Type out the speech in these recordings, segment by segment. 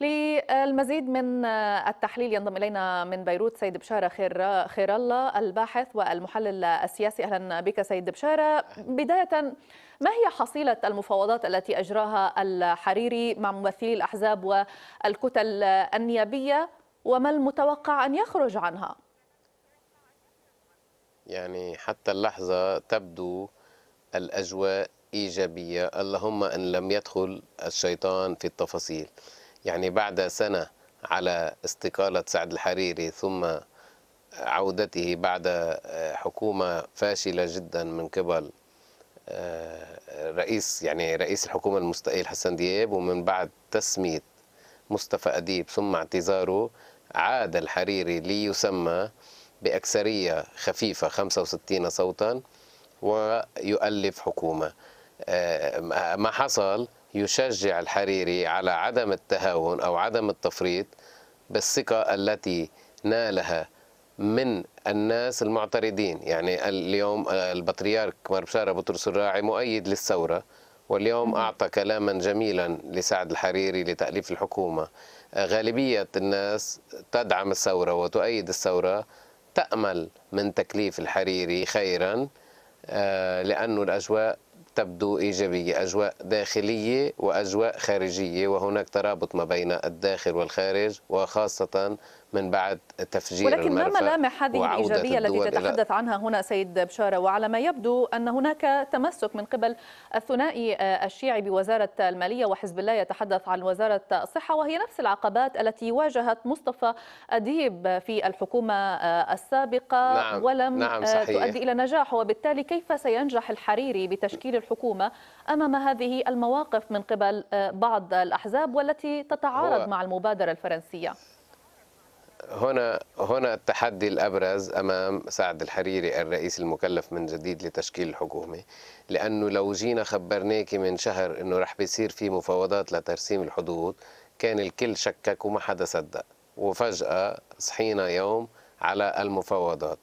للمزيد من آه، التحليل ينضم إلينا من بيروت سيد بشارة خير, خير الله الباحث والمحلل السياسي أهلا بك سيد بشارة بداية ما هي حصيلة المفاوضات التي أجراها الحريري مع ممثلي الأحزاب والكتل النيابية وما المتوقع أن يخرج عنها؟ يعني حتى اللحظة تبدو الأجواء إيجابية اللهم أن لم يدخل الشيطان في التفاصيل يعني بعد سنة على استقالة سعد الحريري ثم عودته بعد آه، حكومة فاشلة جدا من قبل آه، رئيس يعني رئيس الحكومة المستقيل حسن دياب ومن بعد تسمية مصطفى أديب ثم اعتذاره عاد الحريري ليسمى بأكثرية خفيفة 65 صوتا ويؤلف حكومة آه، ما حصل يشجع الحريري على عدم التهاون أو عدم التفريط بالثقة التي نالها من الناس المعترضين يعني اليوم البطريرك مربشارة بطرس الراعي مؤيد للثورة واليوم أعطى كلاما جميلا لسعد الحريري لتأليف الحكومة غالبية الناس تدعم الثورة وتؤيد الثورة تأمل من تكليف الحريري خيرا آه، لأن الأجواء تبدو إيجابية أجواء داخلية وأجواء خارجية وهناك ترابط ما بين الداخل والخارج وخاصة من بعد تفجير ولكن ما ملامح هذه الإيجابية التي تتحدث عنها هنا سيد بشارة وعلى ما يبدو أن هناك تمسك من قبل الثنائي الشيعي بوزارة المالية وحزب الله يتحدث عن وزارة الصحة وهي نفس العقبات التي واجهت مصطفى أديب في الحكومة السابقة نعم ولم نعم آه، صحيح. تؤدي إلى نجاح وبالتالي كيف سينجح الحريري بتشكيل الحكومة أمام هذه المواقف من قبل آه، بعض الأحزاب والتي تتعارض مع المبادرة الفرنسية هنا هنا التحدي الابرز امام سعد الحريري الرئيس المكلف من جديد لتشكيل الحكومه لانه لو جينا خبرناك من شهر انه رح بيصير في مفاوضات لترسيم الحدود كان الكل شكك وما حدا صدق وفجاه صحينا يوم على المفاوضات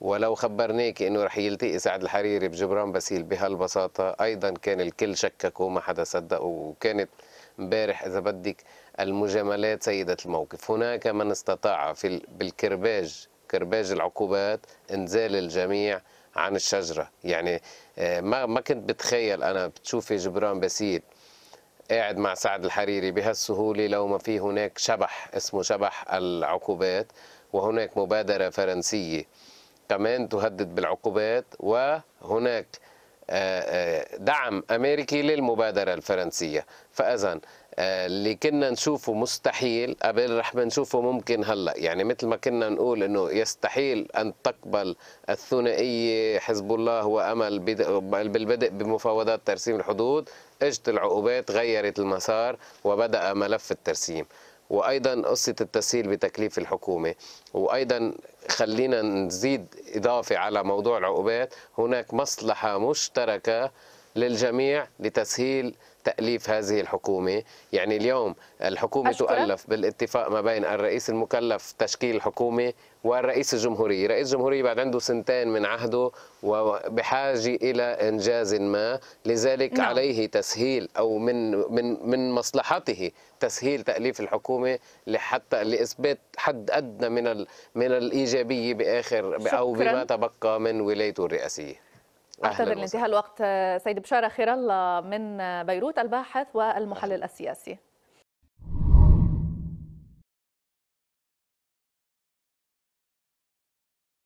ولو خبرناك انه رح يلتقي سعد الحريري بجبران باسيل بهالبساطه ايضا كان الكل شكك وما حدا صدقوا وكانت امبارح اذا بدك المجاملات سيده الموقف هناك من استطاع في بالكرباج كرباج العقوبات انزال الجميع عن الشجره يعني آه، ما ما كنت بتخيل انا بتشوفي جبران باسيل قاعد مع سعد الحريري بهالسهوله لو ما في هناك شبح اسمه شبح العقوبات وهناك مبادره فرنسيه كمان تهدد بالعقوبات وهناك آه، آه، دعم أمريكي للمبادرة الفرنسية فأذا اللي آه، كنا نشوفه مستحيل قبل رح بنشوفه ممكن هلا يعني مثل ما كنا نقول انه يستحيل ان تقبل الثنائيه حزب الله وامل بالبدء بمفاوضات ترسيم الحدود اجت العقوبات غيرت المسار وبدا ملف الترسيم وايضا قصه التسهيل بتكليف الحكومه وايضا خلينا نزيد اضافي على موضوع العقوبات هناك مصلحة مشتركة للجميع لتسهيل تأليف هذه الحكومة يعني اليوم الحكومة أشكرك. تؤلف بالاتفاق ما بين الرئيس المكلف تشكيل الحكومة والرئيس الجمهورية رئيس الجمهورية بعد عنده سنتين من عهده وبحاجة إلى إنجاز ما لذلك نعم. عليه تسهيل أو من, من, من مصلحته تسهيل تأليف الحكومة لحتى لإثبات حد أدنى من, من الإيجابية بآخر شكرا. أو بما تبقى من ولايته الرئاسية اعتذر لانتهاء الوقت سيد بشاره خير الله من بيروت الباحث والمحلل السياسي